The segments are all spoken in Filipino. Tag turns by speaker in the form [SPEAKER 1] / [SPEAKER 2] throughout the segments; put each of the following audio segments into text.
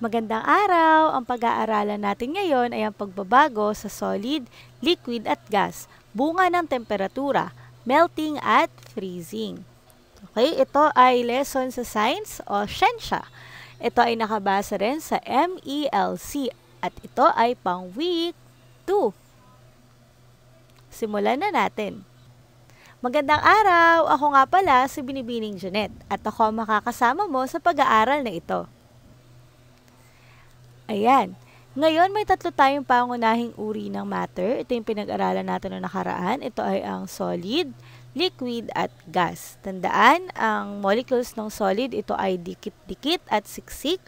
[SPEAKER 1] Magandang araw! Ang pag-aaralan natin ngayon ay ang pagbabago sa solid, liquid at gas, bunga ng temperatura, melting at freezing. Okay, ito ay lesson sa science o siyensya. Ito ay nakabasa rin sa MELC at ito ay pang week 2. Simulan na natin. Magandang araw! Ako nga pala si Binibining Janet at ako makakasama mo sa pag-aaral na ito. Ayan. Ngayon, may tatlo tayong pangunahing uri ng matter. Ito yung pinag-aralan natin noong nakaraan. Ito ay ang solid, liquid, at gas. Tandaan, ang molecules ng solid, ito ay dikit-dikit at siksik.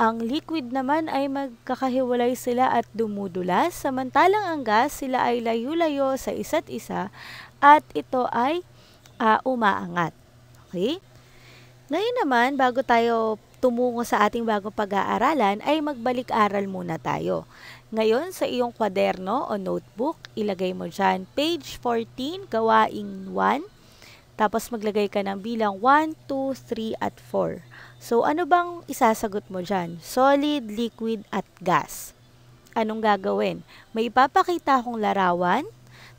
[SPEAKER 1] Ang liquid naman ay magkakahiwalay sila at dumudulas. Samantalang ang gas, sila ay layo-layo sa isa't isa at ito ay uh, umaangat. Okay? Ngayon naman, bago tayo tumungo sa ating bagong pag-aaralan ay magbalik-aral muna tayo. Ngayon, sa iyong kwaderno o notebook, ilagay mo dyan page 14, gawaing 1. Tapos maglagay ka ng bilang 1, 2, 3, at 4. So, ano bang isasagot mo dyan? Solid, liquid, at gas. Anong gagawin? May ipapakita akong larawan,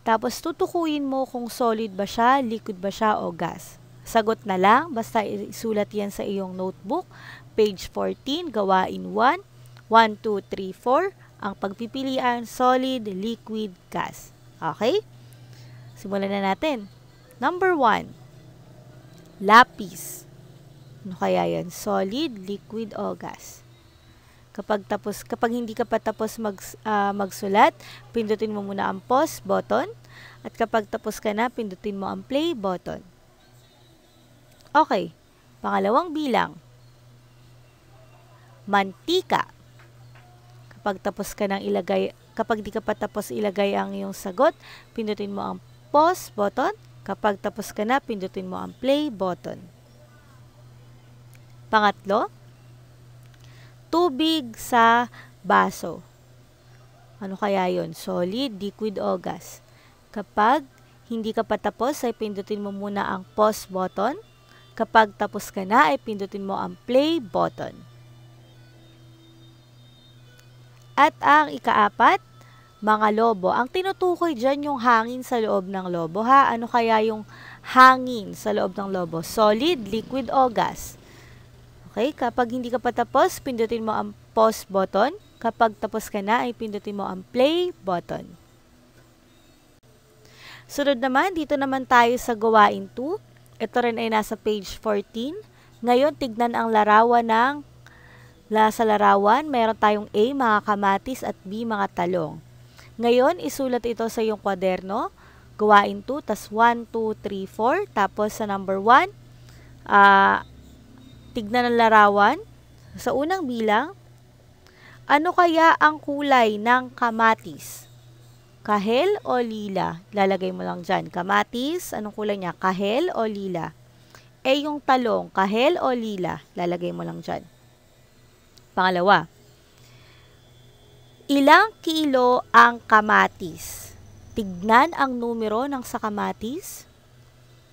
[SPEAKER 1] tapos tutukuyin mo kung solid ba siya, liquid ba siya, o gas. Sagot na lang, basta isulat yan sa iyong notebook. Page 14, gawain 1, 1, 2, 3, 4. Ang pagpipilian, solid, liquid, gas. Okay? Simulan na natin. Number 1, lapis. Ano kaya yan? Solid, liquid, o gas? Kapag tapos, kapag hindi ka pa tapos mag, uh, magsulat, pindutin mo muna ang pause button. At kapag tapos ka na, pindutin mo ang play button. Okay, pangalawang bilang. Mantika. Kapag tapos ka nang ilagay, kapag di ka pa tapos ilagay ang iyong sagot, pindutin mo ang pause button. Kapag tapos ka na, pindutin mo ang play button. Pangatlo, tubig sa baso. Ano kaya yon? Solid, liquid, o gas. Kapag hindi ka pa tapos, ay pindutin mo muna ang pause button Kapag tapos ka na, ay pindutin mo ang play button. At ang ikaapat, mga lobo. Ang tinutukoy dyan yung hangin sa loob ng lobo. Ha? Ano kaya yung hangin sa loob ng lobo? Solid, liquid, o gas? Okay, kapag hindi ka pa tapos, pindutin mo ang pause button. Kapag tapos ka na, ay pindutin mo ang play button. Sunod naman, dito naman tayo sa gawain 2. Ito rin ay nasa page 14. Ngayon, tignan ang larawan ng sa larawan. Meron tayong A, mga kamatis, at B, mga talong. Ngayon, isulat ito sa iyong kwaderno. Gawain 2, tas 1, 2, 3, 4. Tapos sa number 1, uh, ah, tignan ang larawan. Sa unang bilang, ano kaya ang kulay ng kamatis? Kahel o lila? Lalagay mo lang dyan. Kamatis, anong kulay niya? Kahel o lila? Eh, yung talong, kahel o lila? Lalagay mo lang dyan. Pangalawa, ilang kilo ang kamatis? Tignan ang numero ng sa kamatis.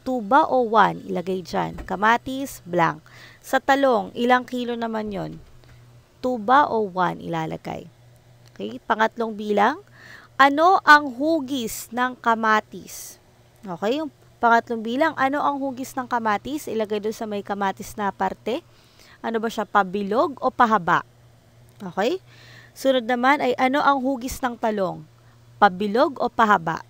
[SPEAKER 1] 2 ba o 1? Ilagay dyan. Kamatis, blank. Sa talong, ilang kilo naman yon 2 ba o 1? Ilalagay. Okay, pangatlong bilang, ano ang hugis ng kamatis? Okay, yung pangatlong bilang, ano ang hugis ng kamatis? Ilagay doon sa may kamatis na parte. Ano ba siya, pabilog o pahaba? Okay? Sunod naman ay ano ang hugis ng talong? Pabilog o pahaba?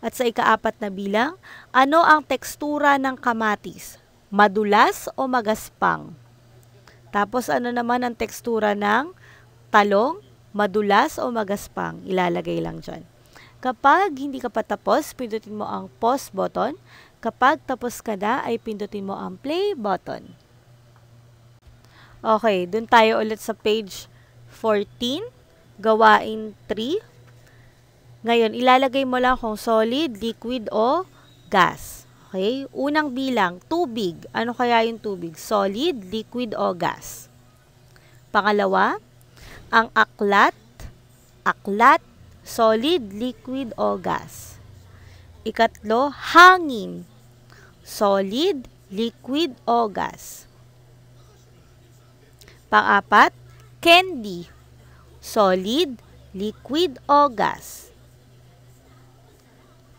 [SPEAKER 1] At sa ikaapat na bilang, ano ang tekstura ng kamatis? Madulas o magaspang? Tapos ano naman ang tekstura ng talong? madulas o magaspang, ilalagay lang dyan. Kapag hindi ka pa tapos, pindutin mo ang pause button. Kapag tapos ka na, ay pindutin mo ang play button. Okay, dun tayo ulit sa page 14, gawain 3. Ngayon, ilalagay mo lang kung solid, liquid, o gas. Okay? Unang bilang, tubig. Ano kaya yung tubig? Solid, liquid, o gas. Pangalawa, ang aklat, aklat, solid, liquid, o gas. Ikatlo, hangin, solid, liquid, o gas. Pang-apat, candy, solid, liquid, o gas.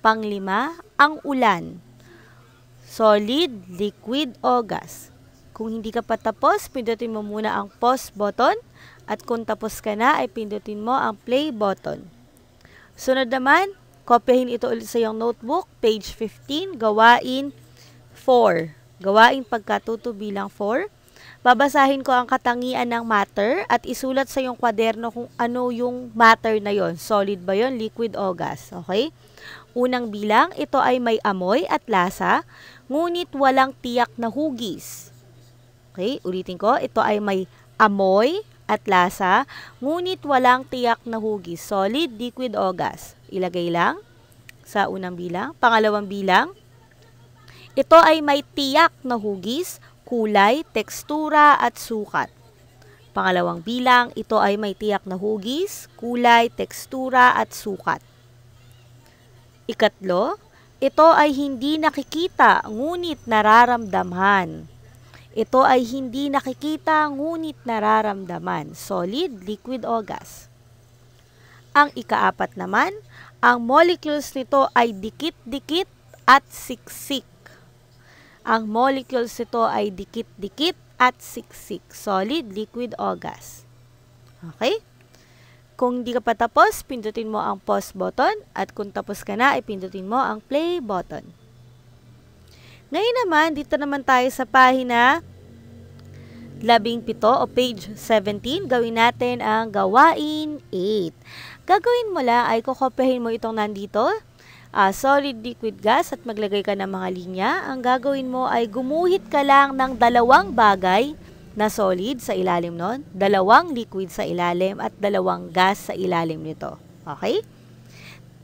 [SPEAKER 1] Panglima, ang ulan, solid, liquid, o gas. Kung hindi ka pa tapos, pindutin mo muna ang pause button at kung tapos ka na, ay pindutin mo ang play button. Sunod naman, kopyahin ito ulit sa iyong notebook, page 15, gawain 4. Gawain pagkatuto bilang 4. Babasahin ko ang katangian ng matter at isulat sa iyong kwaderno kung ano yung matter na yon. Solid ba yon, liquid o gas? Okay? Unang bilang, ito ay may amoy at lasa, ngunit walang tiyak na hugis. Okay, ulitin ko, ito ay may amoy at lasa, ngunit walang tiyak na hugis, solid, liquid o gas. Ilagay lang sa unang bilang. Pangalawang bilang, ito ay may tiyak na hugis, kulay, tekstura at sukat. Pangalawang bilang, ito ay may tiyak na hugis, kulay, tekstura at sukat. Ikatlo, ito ay hindi nakikita ngunit nararamdaman. Ito ay hindi nakikita ngunit nararamdaman, solid, liquid o gas. Ang ikaapat naman, ang molecules nito ay dikit-dikit at siksik. Ang molecules nito ay dikit-dikit at siksik, solid, liquid o gas. Okay? Kung hindi ka pa tapos, pindutin mo ang pause button at kung tapos ka na, ipindutin mo ang play button. Ngayon naman, dito naman tayo sa pahina 17 o page 17, gawin natin ang gawain 8. Gagawin mo lang ay kukopihin mo itong nandito, uh, solid liquid gas at maglagay ka ng mga linya. Ang gagawin mo ay gumuhit ka lang ng dalawang bagay na solid sa ilalim nun, dalawang liquid sa ilalim at dalawang gas sa ilalim nito. Okay?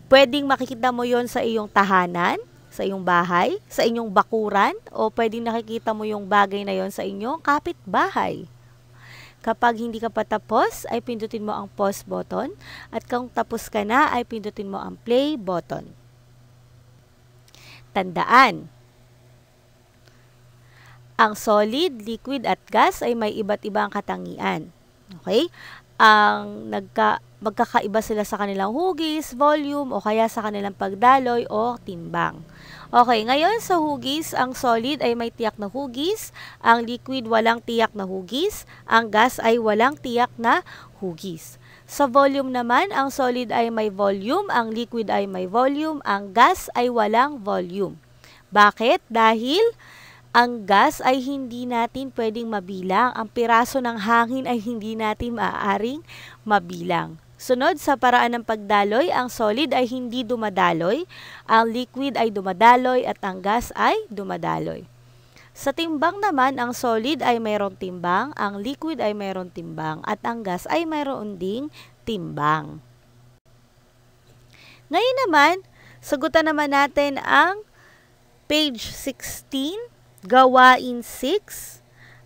[SPEAKER 1] Pwedeng makikita mo yon sa iyong tahanan sa iyong bahay, sa inyong bakuran, o pwede nakikita mo yung bagay na yon sa inyong kapitbahay. Kapag hindi ka pa tapos, ay pindutin mo ang pause button at kung tapos ka na, ay pindutin mo ang play button. Tandaan, ang solid, liquid at gas ay may iba't ibang katangian. Okay? ang nagka magkakaiba sila sa kanilang hugis, volume, o kaya sa kanilang pagdaloy o timbang. Okay, ngayon sa hugis, ang solid ay may tiyak na hugis, ang liquid walang tiyak na hugis, ang gas ay walang tiyak na hugis. Sa volume naman, ang solid ay may volume, ang liquid ay may volume, ang gas ay walang volume. Bakit? Dahil ang gas ay hindi natin pwedeng mabilang. Ang piraso ng hangin ay hindi natin maaaring mabilang. Sunod sa paraan ng pagdaloy, ang solid ay hindi dumadaloy, ang liquid ay dumadaloy at ang gas ay dumadaloy. Sa timbang naman, ang solid ay mayroong timbang, ang liquid ay mayroong timbang at ang gas ay mayroon ding timbang. Ngayon naman, sagutan naman natin ang page 16 Gawain 6.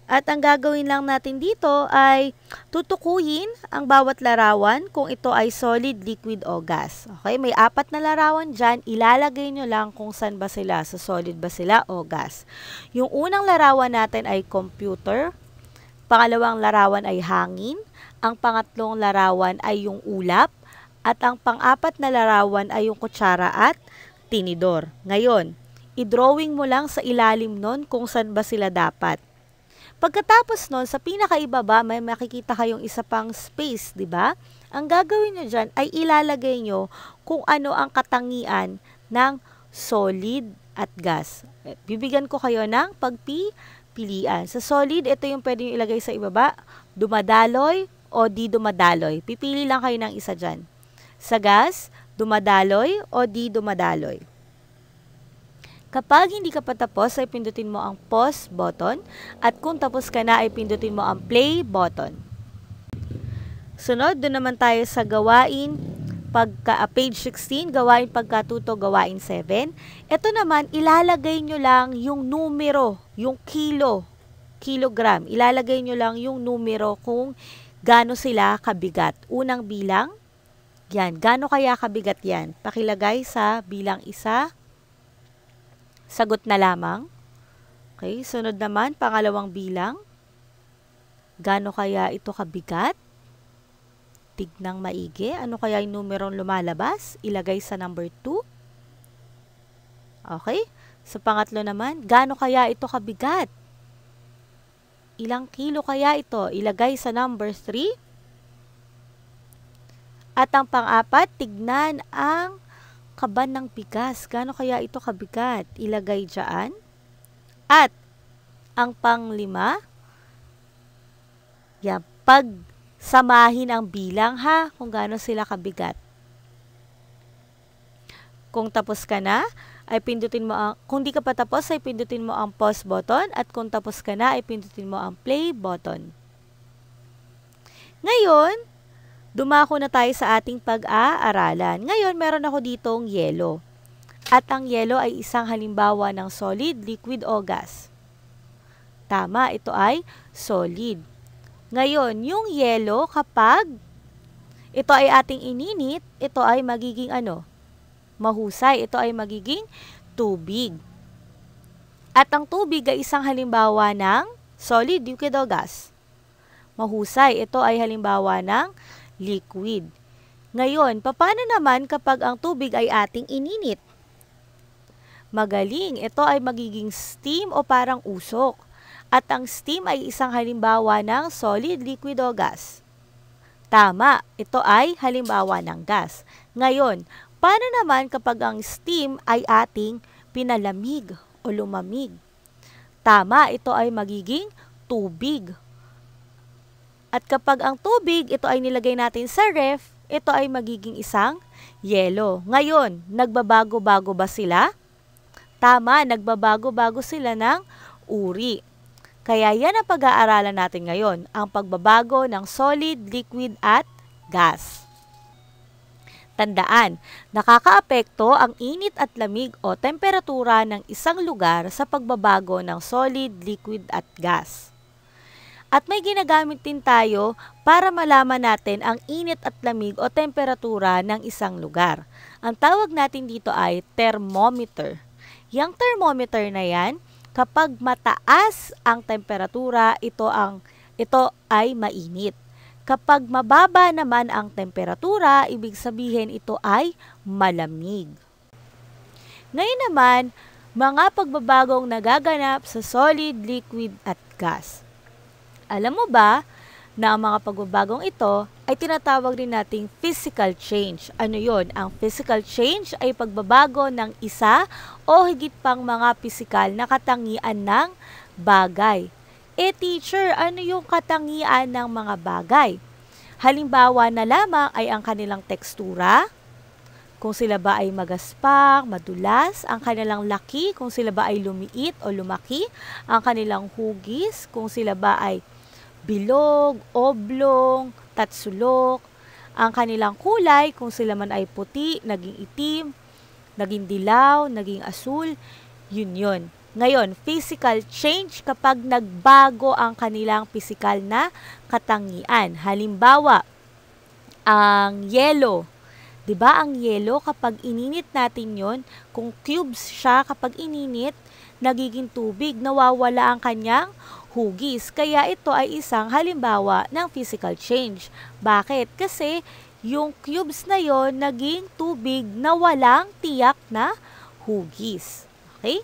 [SPEAKER 1] At ang gagawin lang natin dito ay tutukuyin ang bawat larawan kung ito ay solid, liquid o gas. Okay, may apat na larawan dyan, ilalagay nyo lang kung saan ba sila, sa solid ba sila o gas. Yung unang larawan natin ay computer, pangalawang larawan ay hangin, ang pangatlong larawan ay yung ulap, at ang pang-apat na larawan ay yung kutsara at tinidor. Ngayon, i-drawing mo lang sa ilalim nun kung saan ba sila dapat. Pagkatapos nun, sa pinakaibaba, may makikita kayong isa pang space, di ba? Ang gagawin nyo dyan ay ilalagay nyo kung ano ang katangian ng solid at gas. Bibigyan ko kayo ng pagpipilian. Sa solid, ito yung pwede ilagay sa ibaba, dumadaloy o di dumadaloy. Pipili lang kayo ng isa dyan. Sa gas, dumadaloy o di dumadaloy. Kapag hindi ka pa tapos ay pindutin mo ang pause button at kung tapos ka na ay pindutin mo ang play button. Sunod, doon naman tayo sa gawain pagka ah, page 16, gawain pagkatuto, gawain 7. Ito naman, ilalagay nyo lang yung numero, yung kilo, kilogram. Ilalagay nyo lang yung numero kung gaano sila kabigat. Unang bilang, yan. Gaano kaya kabigat yan? Pakilagay sa bilang isa, sagot na lamang. Okay, sunod naman, pangalawang bilang. Gano kaya ito kabigat? Tignang maigi. Ano kaya yung numerong lumalabas? Ilagay sa number 2. Okay. Sa pangatlo naman, gano kaya ito kabigat? Ilang kilo kaya ito? Ilagay sa number 3. At ang pang-apat, tignan ang kaban ng bigas. Gaano kaya ito kabigat? Ilagay dyan. At, ang panglima, yan, pagsamahin ang bilang ha, kung gaano sila kabigat. Kung tapos ka na, ay pindutin mo ang, kung di ka pa tapos, ay pindutin mo ang pause button at kung tapos ka na, ay pindutin mo ang play button. Ngayon, Dumako na tayo sa ating pag-aaralan. Ngayon, meron ako ditong yelo. At ang yelo ay isang halimbawa ng solid, liquid o gas. Tama, ito ay solid. Ngayon, yung yelo kapag ito ay ating ininit, ito ay magiging ano? Mahusay, ito ay magiging tubig. At ang tubig ay isang halimbawa ng solid, liquid o gas. Mahusay, ito ay halimbawa ng liquid. Ngayon, paano naman kapag ang tubig ay ating ininit? Magaling, ito ay magiging steam o parang usok. At ang steam ay isang halimbawa ng solid, liquid o gas. Tama, ito ay halimbawa ng gas. Ngayon, paano naman kapag ang steam ay ating pinalamig o lumamig? Tama, ito ay magiging tubig at kapag ang tubig, ito ay nilagay natin sa ref, ito ay magiging isang yelo. Ngayon, nagbabago-bago ba sila? Tama, nagbabago-bago sila ng uri. Kaya yan ang pag-aaralan natin ngayon, ang pagbabago ng solid, liquid at gas. Tandaan, nakakaapekto ang init at lamig o temperatura ng isang lugar sa pagbabago ng solid, liquid at gas. At may ginagamit din tayo para malaman natin ang init at lamig o temperatura ng isang lugar. Ang tawag natin dito ay thermometer. Yang thermometer na yan, kapag mataas ang temperatura, ito ang ito ay mainit. Kapag mababa naman ang temperatura, ibig sabihin ito ay malamig. Ngayon naman, mga pagbabagong nagaganap sa solid, liquid at gas. Alam mo ba na ang mga pagbabagong ito ay tinatawag din nating physical change. Ano yon? Ang physical change ay pagbabago ng isa o higit pang mga pisikal na katangian ng bagay. E teacher, ano yung katangian ng mga bagay? Halimbawa na lamang ay ang kanilang tekstura, kung sila ba ay magaspang, madulas, ang kanilang laki, kung sila ba ay lumiit o lumaki, ang kanilang hugis, kung sila ba ay bilog, oblong, tatsulok. Ang kanilang kulay kung sila man ay puti, naging itim, naging dilaw, naging asul, yun yun. Ngayon, physical change kapag nagbago ang kanilang physical na katangian. Halimbawa, ang yellow. 'Di ba ang yellow kapag ininit natin 'yon, kung cubes siya kapag ininit, nagiging tubig, nawawala ang kanyang hugis. Kaya ito ay isang halimbawa ng physical change. Bakit? Kasi yung cubes na yon naging tubig na walang tiyak na hugis. Okay?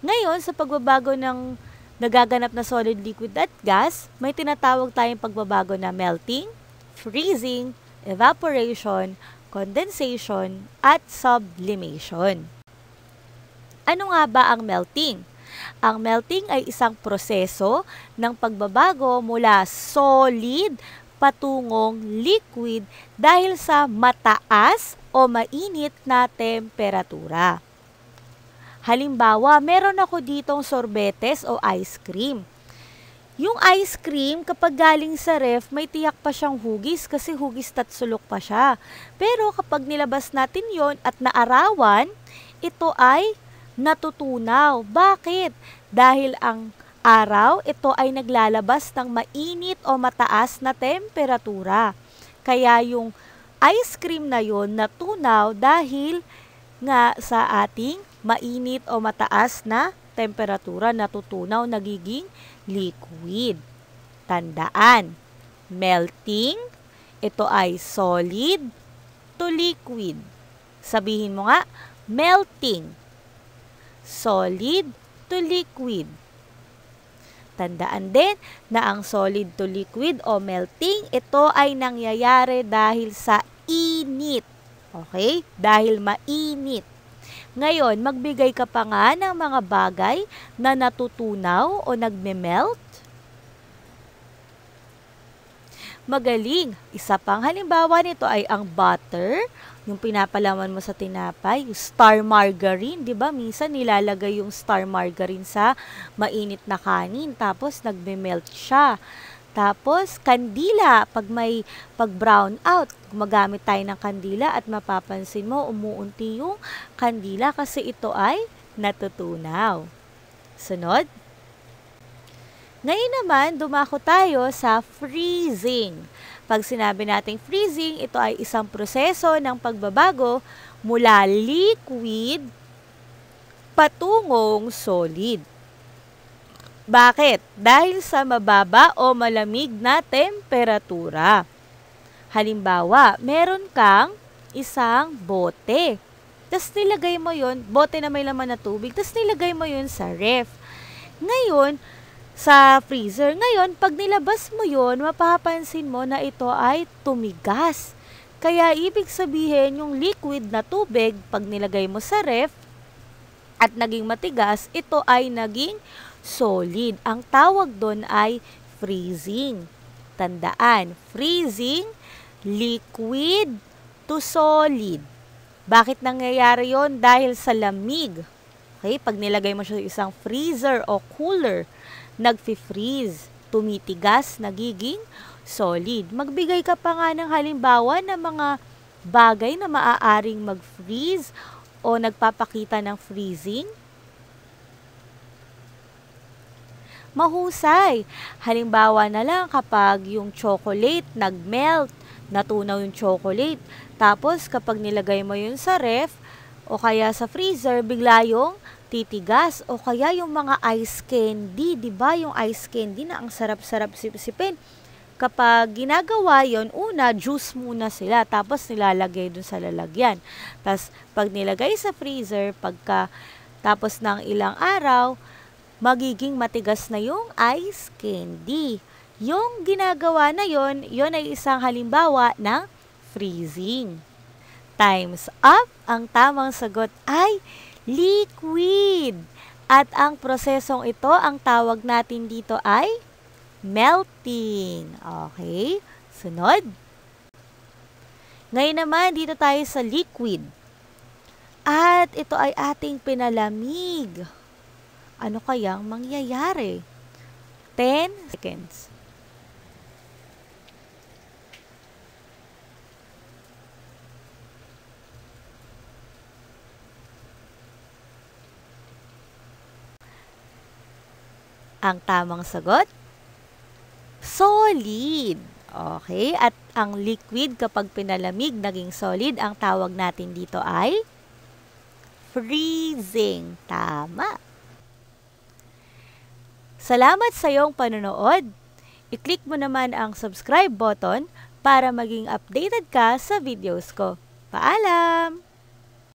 [SPEAKER 1] Ngayon, sa pagbabago ng nagaganap na solid, liquid at gas, may tinatawag tayong pagbabago na melting, freezing, evaporation, condensation, at sublimation. Ano nga ba ang melting? Ang melting ay isang proseso ng pagbabago mula solid patungong liquid dahil sa mataas o mainit na temperatura. Halimbawa, meron ako ditong sorbetes o ice cream. Yung ice cream, kapag galing sa ref, may tiyak pa siyang hugis kasi hugis sulok pa siya. Pero kapag nilabas natin yon at naarawan, ito ay natutunaw. Bakit? Dahil ang araw, ito ay naglalabas ng mainit o mataas na temperatura. Kaya yung ice cream na yon natunaw dahil nga sa ating mainit o mataas na temperatura natutunaw nagiging liquid. Tandaan, melting, ito ay solid to liquid. Sabihin mo nga, melting solid to liquid. Tandaan din na ang solid to liquid o melting, ito ay nangyayari dahil sa init. Okay? Dahil mainit. Ngayon, magbigay ka pa nga ng mga bagay na natutunaw o nagme-melt. Magaling! Isa pang halimbawa nito ay ang butter yung pinapalaman mo sa tinapay, yung star margarine, 'di ba? Minsan nilalagay yung star margarine sa mainit na kanin tapos nagme-melt siya. Tapos kandila, pag may pag brown out, gumagamit tayo ng kandila at mapapansin mo umuunti yung kandila kasi ito ay natutunaw. Sunod. Ngayon naman, dumako tayo sa freezing. Pag sinabi nating freezing, ito ay isang proseso ng pagbabago mula liquid patungong solid. Bakit? Dahil sa mababa o malamig na temperatura. Halimbawa, meron kang isang bote. Tapos nilagay mo yon bote na may laman na tubig, tapos nilagay mo yon sa ref. Ngayon, sa freezer. Ngayon, pag nilabas mo yon, mapapansin mo na ito ay tumigas. Kaya ibig sabihin, yung liquid na tubig, pag nilagay mo sa ref at naging matigas, ito ay naging solid. Ang tawag doon ay freezing. Tandaan, freezing, liquid to solid. Bakit nangyayari yon Dahil sa lamig. Okay, pag nilagay mo siya sa isang freezer o cooler, nagfi-freeze, tumitigas, nagiging solid. Magbigay ka pa nga ng halimbawa ng mga bagay na maaaring mag-freeze o nagpapakita ng freezing. Mahusay. Halimbawa na lang kapag yung chocolate nagmelt, natunaw yung chocolate. Tapos kapag nilagay mo yun sa ref o kaya sa freezer, bigla yung titigas o kaya yung mga ice candy, 'di ba? Yung ice candy na ang sarap-sarap sipsipin. Kapag ginagawa yon una, juice muna sila, tapos nilalagay dun sa lalagyan. Tapos, pag nilagay sa freezer, pagka tapos ng ilang araw, magiging matigas na yung ice candy. Yung ginagawa na yon, yon ay isang halimbawa ng freezing. Time's up, ang tamang sagot ay liquid. At ang prosesong ito, ang tawag natin dito ay melting. Okay, sunod. Ngayon naman, dito tayo sa liquid. At ito ay ating pinalamig. Ano kayang mangyayari? 10 seconds. Ang tamang sagot, solid. Okay, at ang liquid kapag pinalamig naging solid, ang tawag natin dito ay freezing. Tama. Salamat sa iyong panonood. I-click mo naman ang subscribe button para maging updated ka sa videos ko. Paalam!